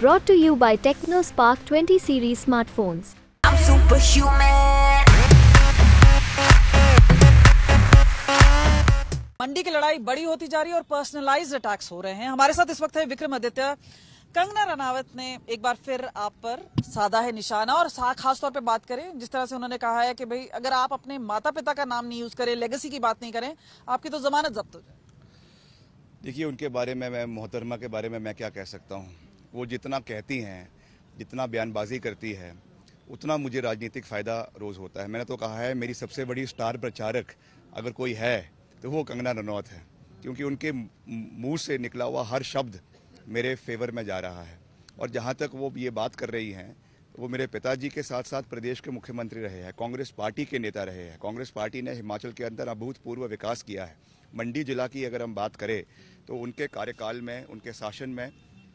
brought to you by TechnoSpark 20 series smartphones. I'm superhuman. मंडी की लड़ाई बड़ी होती जा रही है और पर्सनलाइज अटैक्स हो रहे हैं हमारे साथ इस वक्त है विक्रम आदित्य कंगना रनावत ने एक बार फिर आप पर साधा है निशाना और खासतौर पर बात करें जिस तरह से उन्होंने कहा है कि भाई अगर आप अपने माता पिता का नाम नहीं यूज करें लेगेसी की बात नहीं करें आपकी तो जमानत जब्त हो जाए देखिए उनके बारे में मैं मोहतरमा के बारे में मैं क्या कह सकता हूँ वो जितना कहती हैं जितना बयानबाजी करती है उतना मुझे राजनीतिक फ़ायदा रोज़ होता है मैंने तो कहा है मेरी सबसे बड़ी स्टार प्रचारक अगर कोई है तो वो कंगना रनौत है क्योंकि उनके मुंह से निकला हुआ हर शब्द मेरे फेवर में जा रहा है और जहाँ तक वो ये बात कर रही हैं वो मेरे पिताजी के साथ साथ प्रदेश के मुख्यमंत्री रहे हैं कांग्रेस पार्टी के नेता रहे हैं कांग्रेस पार्टी ने हिमाचल के अंदर अभूतपूर्व विकास किया है मंडी जिला की अगर हम बात करें तो उनके कार्यकाल में उनके शासन में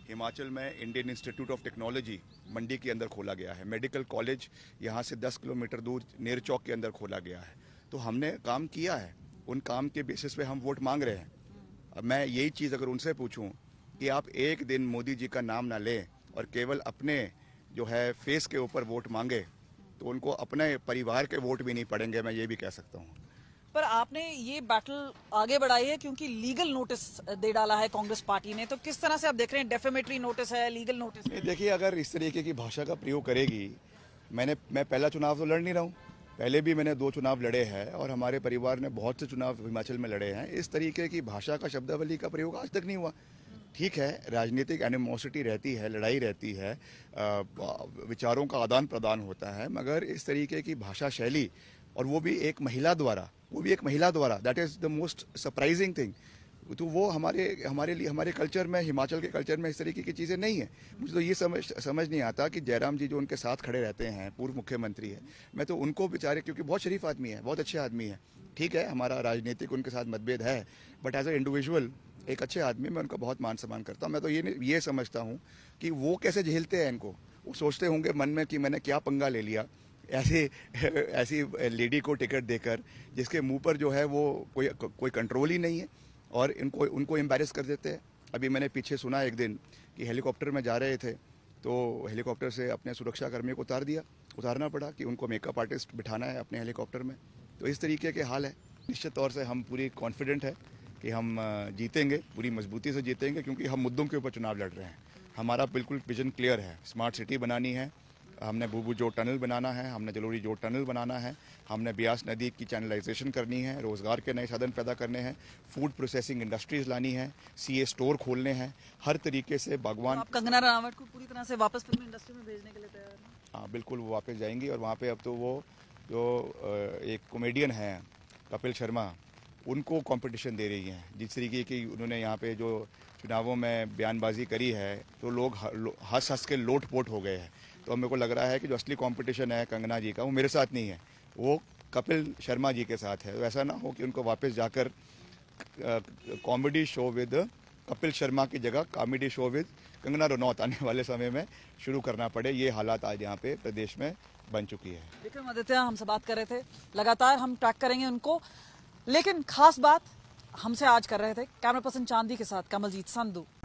हिमाचल में Indian Institute of Technology Mandi के अंदर खोला गया है मेडिकल कॉलेज यहाँ से 10 किलोमीटर दूर नेर चौक के अंदर खोला गया है तो हमने काम किया है उन काम के बेसिस पे हम वोट मांग रहे हैं अब मैं यही चीज़ अगर उनसे पूछूं कि आप एक दिन मोदी जी का नाम ना लें और केवल अपने जो है फेस के ऊपर वोट मांगे तो उनको अपने परिवार के वोट भी नहीं पड़ेंगे मैं ये भी कह सकता हूँ पर आपने ये बैटल आगे बढ़ाई है क्योंकि लीगल नोटिस दे डाला है कांग्रेस पार्टी ने तो किस तरह से आप देख रहे हैं डेफेमेटरी नोटिस है लीगल नोटिस देखिए अगर इस तरीके की भाषा का प्रयोग करेगी मैंने मैं पहला चुनाव तो लड़ नहीं रहा हूँ पहले भी मैंने दो चुनाव लड़े हैं और हमारे परिवार ने बहुत से चुनाव हिमाचल में लड़े हैं इस तरीके की भाषा का शब्दावली का प्रयोग आज तक नहीं हुआ ठीक है राजनीतिक एनिमोसिटी रहती है लड़ाई रहती है विचारों का आदान प्रदान होता है मगर इस तरीके की भाषा शैली और वो भी एक महिला द्वारा वो भी एक महिला द्वारा that is the most surprising thing तो वो हमारे हमारे लिए हमारे कल्चर में हिमाचल के कल्चर में इस तरीके की चीज़ें नहीं है मुझे तो ये समझ समझ नहीं आता कि जयराम जी जो उनके साथ खड़े रहते हैं पूर्व मुख्यमंत्री है मैं तो उनको बेचारे क्योंकि बहुत शरीफ आदमी है बहुत अच्छे आदमी है ठीक है हमारा राजनीतिक उनके साथ मतभेद है बट एज ए इंडिविजुअल एक अच्छे आदमी मैं उनका बहुत मान सम्मान करता हूँ मैं तो ये ये समझता हूँ कि वो कैसे झेलते हैं इनको वो सोचते होंगे मन में कि मैंने क्या पंगा ले लिया ऐसी ऐसी लेडी को टिकट देकर जिसके मुंह पर जो है वो कोई कोई कंट्रोल ही नहीं है और इनको उनको एम्बेरस कर देते हैं अभी मैंने पीछे सुना एक दिन कि हेलीकॉप्टर में जा रहे थे तो हेलीकॉप्टर से अपने सुरक्षा कर्मी को उतार दिया उतारना पड़ा कि उनको मेकअप आर्टिस्ट बिठाना है अपने हेलीकॉप्टर में तो इस तरीके के हाल है निश्चित तौर से हम पूरी कॉन्फिडेंट है कि हम जीतेंगे पूरी मजबूती से जीतेंगे क्योंकि हम मुद्दों के ऊपर चुनाव लड़ रहे हैं हमारा बिल्कुल विजन क्लियर है स्मार्ट सिटी बनानी है हमने भूबू जोड़ टनल बनाना है हमने जलोरी जोड़ टनल बनाना है हमने ब्यास नदी की चैनलाइजेशन करनी है रोज़गार के नए साधन पैदा करने हैं फूड प्रोसेसिंग इंडस्ट्रीज लानी है सीए स्टोर खोलने हैं हर तरीके से बागवान तो कंगना रावत को पूरी तरह से वापस फिल्म इंडस्ट्री में भेजने के लिए तैयार हाँ बिल्कुल वो वापस जाएंगी और वहाँ पर अब तो वो जो एक कॉमेडियन हैं कपिल शर्मा उनको कॉम्पिटिशन दे रही हैं जिस तरीके की उन्होंने यहाँ पे जो चुनावों में बयानबाजी करी है तो लोग हंस हंस के लोट पोट हो गए हैं तो मेरे को लग रहा है कि जो असली कंपटीशन है कंगना जी का वो मेरे साथ नहीं है वो कपिल शर्मा जी के साथ है तो ऐसा ना हो कि उनको वापस जाकर comedy show with Kapil Sharma की जगह comedy show with Kangana Ranaut आने वाले समय में शुरू करना पड़े ये हालात आज यहाँ पे प्रदेश में बन चुकी है विक्रम आदित्य हमसे बात कर रहे थे लगातार हम ट्रैक करेंगे उनको लेकिन खास बात हमसे आज कर रहे थे कैमरा पर्सन चांदी के साथ कमलजीत संधू